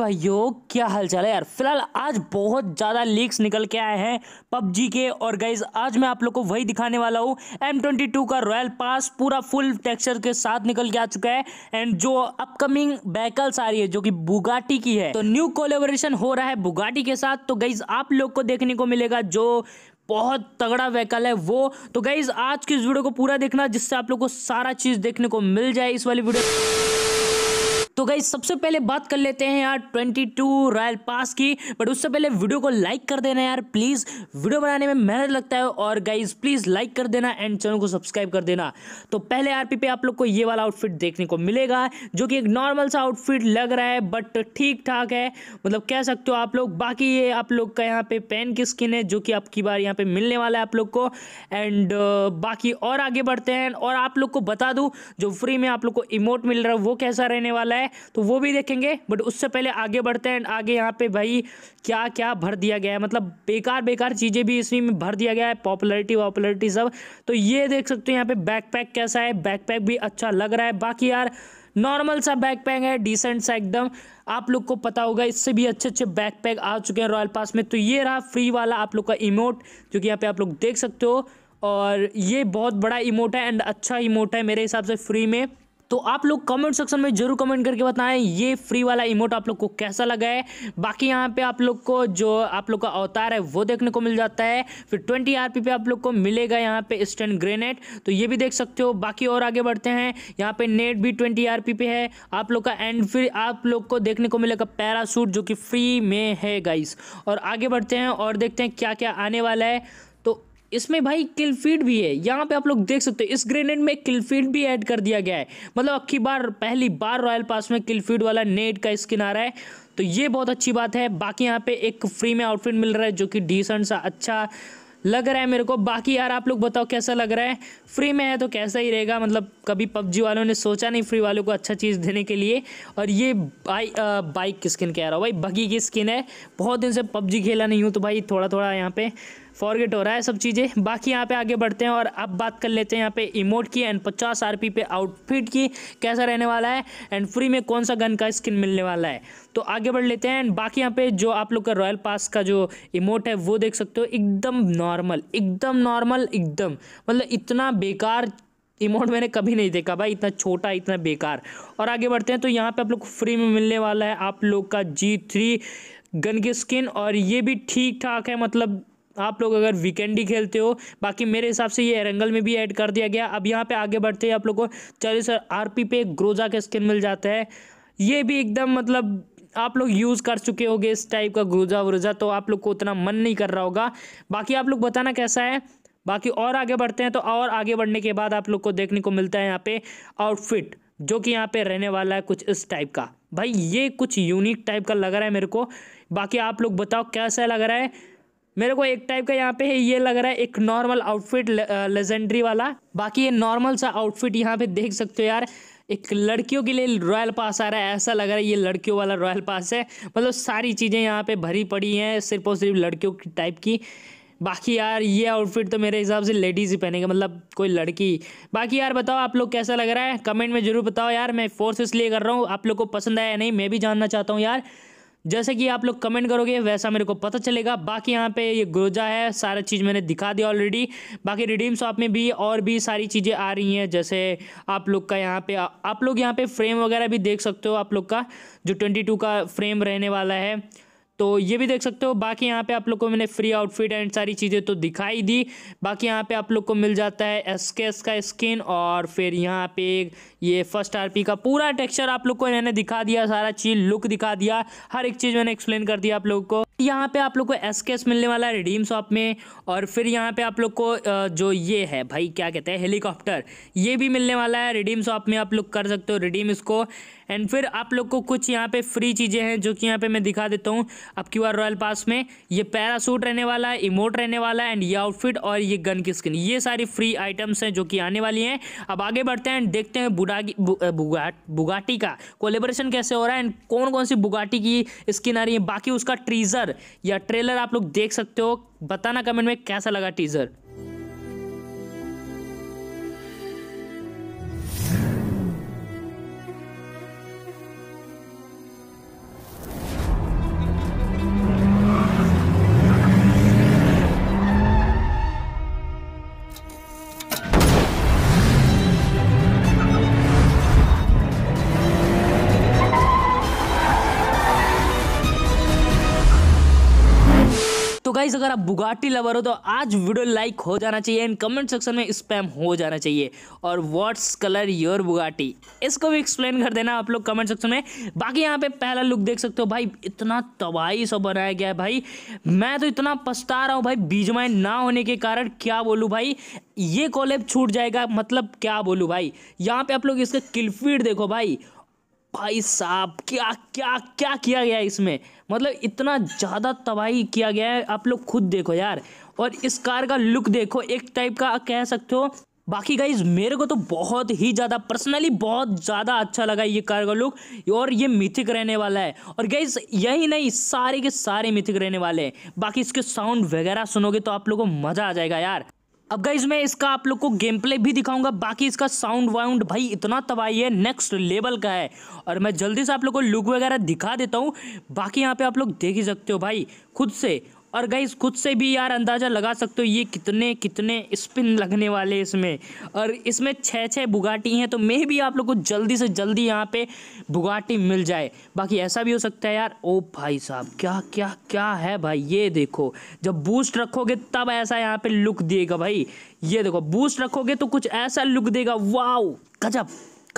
भाइयों क्या हालचाल है यार फिलहाल आज बहुत ज़्यादा लीक्स निकल के आए हैं पबजी के और गाइज आज मैं आप लोग को वही दिखाने वाला हूँ एम ट्वेंटी टू का रॉयल पास पूरा फुल टेक्सचर के साथ निकल के आ चुका है एंड जो अपकमिंग बैकल्स आ रही है जो कि बुगाटी की है तो न्यू कोलेबोरेशन हो रहा है बुगाटी के साथ तो गाइज आप लोग को देखने को मिलेगा जो बहुत तगड़ा व्हीकल है वो तो गाइज आज की इस वीडियो को पूरा देखना जिससे आप लोग को सारा चीज़ देखने को मिल जाए इस वाली वीडियो तो गई सबसे पहले बात कर लेते हैं यार ट्वेंटी टू रॉयल पास की बट उससे पहले वीडियो को लाइक कर देना यार प्लीज़ वीडियो बनाने में मेहनत लगता है और गाइज प्लीज़ लाइक कर देना एंड चैनल को सब्सक्राइब कर देना तो पहले आर पे आप लोग को ये वाला आउटफिट देखने को मिलेगा जो कि एक नॉर्मल सा आउटफिट लग रहा है बट ठीक ठाक है मतलब कह सकते हो आप लोग बाकी ये आप लोग का यहाँ पे पेन की स्किन है जो कि आपकी बार यहाँ पे मिलने वाला है आप लोग को एंड uh, बाकी और आगे बढ़ते हैं और आप लोग को बता दूँ जो फ्री में आप लोग को इमोट मिल रहा है वो कैसा रहने वाला है तो वो भी देखेंगे बट उससे पहले आगे बढ़ते हैं आगे यहाँ पे भाई क्या क्या भर दिया गया है मतलब बेकार बेकार चीज़ें भी इसमें में भर दिया गया है पॉपुलरिटी वॉपुलरिटी सब तो ये देख सकते हो यहाँ पे बैकपैक कैसा है बैकपैक भी अच्छा लग रहा है बाकी यार नॉर्मल सा बैकपैक है डिसेंट सा एकदम आप लोग को पता होगा इससे भी अच्छे अच्छे बैकपैक आ चुके हैं रॉयल पास में तो ये रहा फ्री वाला आप लोग का इमोट जो कि यहाँ पे आप लोग देख सकते हो और ये बहुत बड़ा इमोट है एंड अच्छा इमोट है मेरे हिसाब से फ्री में तो आप लोग कमेंट सेक्शन में जरूर कमेंट करके बताएं ये फ्री वाला इमोट आप लोग को कैसा लगा है बाकी यहाँ पे आप लोग को जो आप लोग का अवतार है वो देखने को मिल जाता है फिर ट्वेंटी आर पे आप लोग को मिलेगा यहाँ पे स्टैंड ग्रेनेड तो ये भी देख सकते हो बाकी और आगे बढ़ते हैं यहाँ पे नेट भी ट्वेंटी आर पे है आप लोग का एंड फिर आप लोग को देखने को मिलेगा पैरासूट जो कि फ्री में है गाइस और आगे बढ़ते हैं और देखते हैं क्या क्या आने वाला है इसमें भाई फीड भी है यहाँ पे आप लोग देख सकते हो इस ग्रेनेड में फीड भी ऐड कर दिया गया है मतलब अक्की बार पहली बार रॉयल पास में किलफीड वाला नेट का स्किन आ रहा है तो ये बहुत अच्छी बात है बाकी यहाँ पे एक फ्री में आउटफिट मिल रहा है जो कि डिसेंट सा अच्छा लग रहा है मेरे को बाकी यार आप लोग बताओ कैसा लग रहा है फ्री में है तो कैसा ही रहेगा मतलब कभी पबजी वालों ने सोचा नहीं फ्री वालों को अच्छा चीज़ देने के लिए और ये बाइक बाइक की स्किन कह रहा हूँ भाई बगी की स्किन है बहुत दिन से पबजी खेला नहीं हूँ तो भाई थोड़ा थोड़ा यहाँ पर फॉरगेट हो रहा है सब चीज़ें बाकी यहाँ पे आगे बढ़ते हैं और अब बात कर लेते हैं यहाँ पे इमोट की एंड पचास आर पे आउटफिट की कैसा रहने वाला है एंड फ्री में कौन सा गन का स्किन मिलने वाला है तो आगे बढ़ लेते हैं एंड बाकी यहाँ पे जो आप लोग का रॉयल पास का जो इमोट है वो देख सकते हो एकदम नॉर्मल एकदम नॉर्मल एकदम मतलब इतना बेकार इमोट मैंने कभी नहीं देखा भाई इतना छोटा इतना बेकार और आगे बढ़ते हैं तो यहाँ पे आप लोग फ्री में मिलने वाला है आप लोग का जी थ्री गन की स्किन और ये भी ठीक ठाक है मतलब आप लोग अगर वीकेंड ही खेलते हो बाकी मेरे हिसाब से ये एरेंगल में भी ऐड कर दिया गया अब यहाँ पे आगे बढ़ते हैं आप लोग को सर आर पी पे ग्रोजा का स्किन मिल जाता है ये भी एकदम मतलब आप लोग यूज़ कर चुके होंगे इस टाइप का ग्रोजा व्रोजा तो आप लोग को उतना मन नहीं कर रहा होगा बाकी आप लोग बताना कैसा है बाकी और आगे बढ़ते हैं तो और आगे बढ़ने के बाद आप लोग को देखने को मिलता है यहाँ पे आउटफिट जो कि यहाँ पे रहने वाला है कुछ इस टाइप का भाई ये कुछ यूनिक टाइप का लग रहा है मेरे को बाकी आप लोग बताओ कैसा लग रहा है मेरे को एक टाइप का यहाँ पे है ये लग रहा है एक नॉर्मल आउटफिट लेजेंडरी वाला बाकी ये नॉर्मल सा आउटफिट यहाँ पे देख सकते हो यार एक लड़कियों के लिए रॉयल पास आ रहा है ऐसा लग रहा है ये लड़कियों वाला रॉयल पास है मतलब सारी चीज़ें यहाँ पे भरी पड़ी हैं सिर्फ और सिर्फ लड़कियों की टाइप की बाकी यार ये आउटफिट तो मेरे हिसाब से लेडीज़ ही पहनेंगे मतलब कोई लड़की बाकी यार बताओ आप लोग कैसा लग रहा है कमेंट में ज़रूर बताओ यार मैं फोर्स इसलिए कर रहा हूँ आप लोग को पसंद आया नहीं मैं भी जानना चाहता हूँ यार जैसे कि आप लोग कमेंट करोगे वैसा मेरे को पता चलेगा बाकी यहाँ पे ये ग्रोजा है सारा चीज़ मैंने दिखा दिया ऑलरेडी बाकी रिडीम शॉप में भी और भी सारी चीज़ें आ रही हैं जैसे आप लोग का यहाँ पे आप लोग यहाँ पे फ्रेम वगैरह भी देख सकते हो आप लोग का जो ट्वेंटी का फ्रेम रहने वाला है तो ये भी देख सकते हो बाकी यहाँ पे आप लोग को मैंने फ्री आउटफिट एंड सारी चीज़ें तो दिखाई दी बाकी यहाँ पे आप लोग को मिल जाता है एस के एस का स्किन और फिर यहाँ पे ये फर्स्ट आरपी का पूरा टेक्सचर आप लोग को मैंने दिखा दिया सारा चीज़ लुक दिखा दिया हर एक चीज़ मैंने एक्सप्लेन कर दिया आप लोग को यहाँ पे आप लोग को एस के एस मिलने वाला है रिडीम शॉप में और फिर यहाँ पे आप लोग को जो ये है भाई क्या कहते हैं हेलीकॉप्टर ये भी मिलने वाला है रिडीम शॉप में आप लोग कर सकते हो रिडीम इसको एंड फिर आप लोग को कुछ यहाँ पे फ्री चीज़ें हैं जो कि यहाँ पे मैं दिखा देता हूँ अब क्यू आर रॉयल पास में ये पैरासूट रहने वाला है इमोट रहने वाला है एंड ये आउटफिट और ये गन की स्किन ये सारी फ्री आइटम्स हैं जो कि आने वाली हैं अब आगे बढ़ते हैं एंड देखते हैं बुडागी बुगाटी का कोलेबोरेशन कैसे हो रहा है एंड कौन कौन सी बुगाटी की स्किन आ रही है बाकी उसका ट्रीज़र या ट्रेलर आप लोग देख सकते हो बताना कमेंट में कैसा लगा टीज़र गाइज अगर आप बुगाटी लवर हो तो आज वीडियो लाइक हो जाना चाहिए एंड कमेंट सेक्शन में स्पैम हो जाना चाहिए और व्हाट्स कलर योर बुगाटी इसको भी एक्सप्लेन कर देना आप लोग कमेंट सेक्शन में बाकी यहाँ पे पहला लुक देख सकते हो भाई इतना तबाही सब बनाया गया है भाई मैं तो इतना पछता रहा हूँ भाई बीजमाइन ना होने के कारण क्या बोलूँ भाई ये कॉलेब छूट जाएगा मतलब क्या बोलूँ भाई यहाँ पे आप लोग इसका किलफीड देखो भाई भाई साहब क्या क्या क्या किया गया इसमें मतलब इतना ज़्यादा तबाही किया गया है आप लोग खुद देखो यार और इस कार का लुक देखो एक टाइप का कह सकते हो बाकी गाइज मेरे को तो बहुत ही ज़्यादा पर्सनली बहुत ज़्यादा अच्छा लगा ये कार का लुक और ये मिथिक रहने वाला है और गाइज यही नहीं सारे के सारे मिथिक रहने वाले हैं बाकी इसके साउंड वगैरह सुनोगे तो आप लोगों को मज़ा आ जाएगा यार अब गाइज मैं इसका आप लोग को गेम प्ले भी दिखाऊंगा बाकी इसका साउंड वाउंड भाई इतना तबाही है नेक्स्ट लेवल का है और मैं जल्दी से आप लोग को लुक वगैरह दिखा देता हूँ बाकी यहाँ पे आप लोग देख ही सकते हो भाई खुद से और गाइस खुद से भी यार अंदाज़ा लगा सकते हो ये कितने कितने स्पिन लगने वाले इसमें और इसमें छः छः बुगाटी हैं तो मे भी आप लोग को जल्दी से जल्दी यहाँ पे बुगाटी मिल जाए बाकी ऐसा भी हो सकता है यार ओ भाई साहब क्या क्या क्या है भाई ये देखो जब बूस्ट रखोगे तब ऐसा यहाँ पे लुक देगा भाई ये देखो बूस्ट रखोगे तो कुछ ऐसा लुक देगा वाओ गजब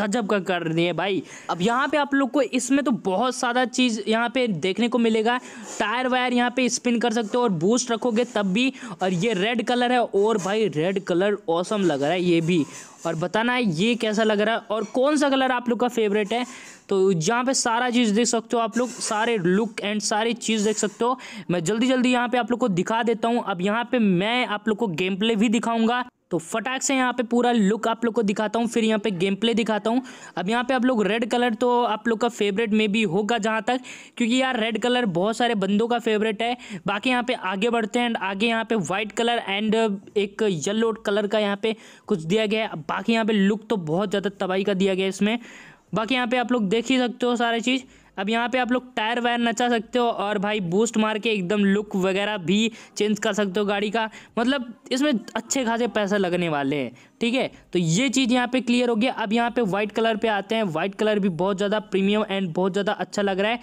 गजब का कर है भाई अब यहाँ पे आप लोग को इसमें तो बहुत सारा चीज़ यहाँ पे देखने को मिलेगा टायर वायर यहाँ पे स्पिन कर सकते हो और बूस्ट रखोगे तब भी और ये रेड कलर है और भाई रेड कलर ऑसम लग रहा है ये भी और बताना है ये कैसा लग रहा है और कौन सा कलर आप लोग का फेवरेट है तो यहाँ पे सारा चीज़ देख सकते हो आप लोग सारे लुक एंड सारी चीज़ देख सकते हो मैं जल्दी जल्दी यहाँ पे आप लोग को दिखा देता हूँ अब यहाँ पे मैं आप लोग को गेम प्ले भी दिखाऊंगा तो फटाक से यहाँ पे पूरा लुक आप लोग को दिखाता हूँ फिर यहाँ पे गेम प्ले दिखाता हूँ अब यहाँ पे आप लोग रेड कलर तो आप लोग का फेवरेट में भी होगा जहाँ तक क्योंकि यार रेड कलर बहुत सारे बंदों का फेवरेट है बाकी यहाँ पे आगे बढ़ते हैं एंड आगे यहाँ पे वाइट कलर एंड एक येलो कलर का यहाँ पे कुछ दिया गया है बाकी यहाँ पे लुक तो बहुत ज़्यादा तबाही का दिया गया है इसमें बाकी यहाँ पे आप लोग देख ही सकते हो सारे चीज़ अब यहाँ पे आप लोग टायर वायर नचा सकते हो और भाई बूस्ट मार के एकदम लुक वगैरह भी चेंज कर सकते हो गाड़ी का मतलब इसमें अच्छे खासे पैसा लगने वाले हैं ठीक है तो ये चीज़ यहाँ पे क्लियर हो गया अब यहाँ पे व्हाइट कलर पे आते हैं व्हाइट कलर भी बहुत ज़्यादा प्रीमियम एंड बहुत ज़्यादा अच्छा लग रहा है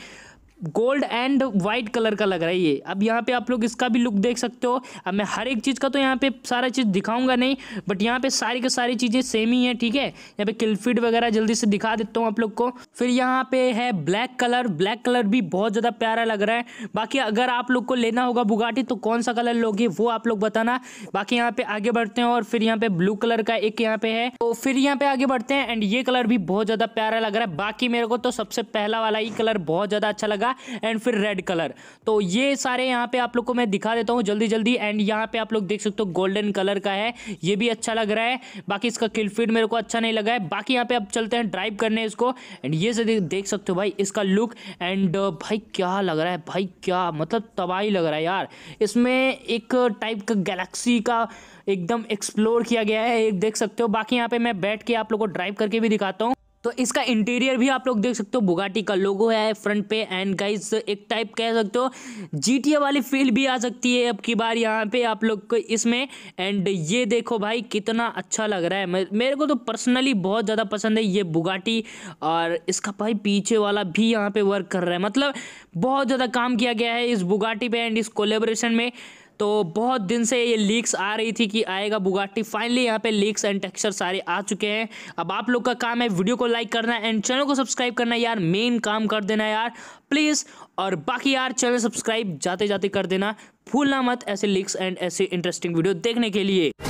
गोल्ड एंड वाइट कलर का लग रहा है ये अब यहाँ पे आप लोग इसका भी लुक देख सकते हो अब मैं हर एक चीज़ का तो यहाँ पे सारा चीज़ दिखाऊंगा नहीं बट यहाँ पे सारी के सारी चीज़ें सेम ही हैं ठीक है यहाँ पे किलफिट वगैरह जल्दी से दिखा देता हूँ आप लोग को फिर यहाँ पे है ब्लैक कलर ब्लैक कलर भी बहुत ज़्यादा प्यारा लग रहा है बाकी अगर आप लोग को लेना होगा बुगाटी तो कौन सा कलर लोगे वो आप लोग बताना बाकी यहाँ पे आगे बढ़ते हैं और फिर यहाँ पे ब्लू कलर का एक यहाँ पे है तो फिर यहाँ पे आगे बढ़ते हैं एंड ये कलर भी बहुत ज़्यादा प्यारा लग रहा है बाकी मेरे को तो सबसे पहला वाला ही कलर बहुत ज़्यादा अच्छा लगा रहेगा एंड फिर रेड कलर तो ये सारे यहाँ पे आप लोग को मैं दिखा देता हूँ जल्दी जल्दी एंड यहाँ पे आप लोग देख सकते हो गोल्डन कलर का है ये भी अच्छा लग रहा है बाकी इसका किल फीड मेरे को अच्छा नहीं लगा है बाकी यहाँ पे आप चलते हैं ड्राइव करने इसको एंड ये से देख सकते हो भाई इसका लुक एंड uh, भाई क्या लग रहा है भाई क्या मतलब तबाही लग रहा है यार इसमें एक टाइप का गैलेक्सी का एकदम एक्सप्लोर किया गया है एक देख सकते हो बाकी यहाँ पे मैं बैठ के आप लोग को ड्राइव करके भी दिखाता हूँ तो इसका इंटीरियर भी आप लोग देख सकते हो बुगाटी का लोगो है फ्रंट पे एंड गाइस एक टाइप कह सकते हो जीटीए वाली फील भी आ सकती है अब की बार यहाँ पे आप लोग को इसमें एंड ये देखो भाई कितना अच्छा लग रहा है मेरे को तो पर्सनली बहुत ज़्यादा पसंद है ये बुगाटी और इसका भाई पीछे वाला भी यहाँ पर वर्क कर रहा है मतलब बहुत ज़्यादा काम किया गया है इस बुगाटी पर एंड इस कोलेब्रेशन में तो बहुत दिन से ये लीक्स आ रही थी कि आएगा बुगाटी फाइनली यहाँ पे लीक्स एंड टेक्सचर सारे आ चुके हैं अब आप लोग का काम है वीडियो को लाइक करना एंड चैनल को सब्सक्राइब करना यार मेन काम कर देना यार प्लीज़ और बाकी यार चैनल सब्सक्राइब जाते जाते कर देना भूलना मत ऐसे लीक्स एंड ऐसे इंटरेस्टिंग वीडियो देखने के लिए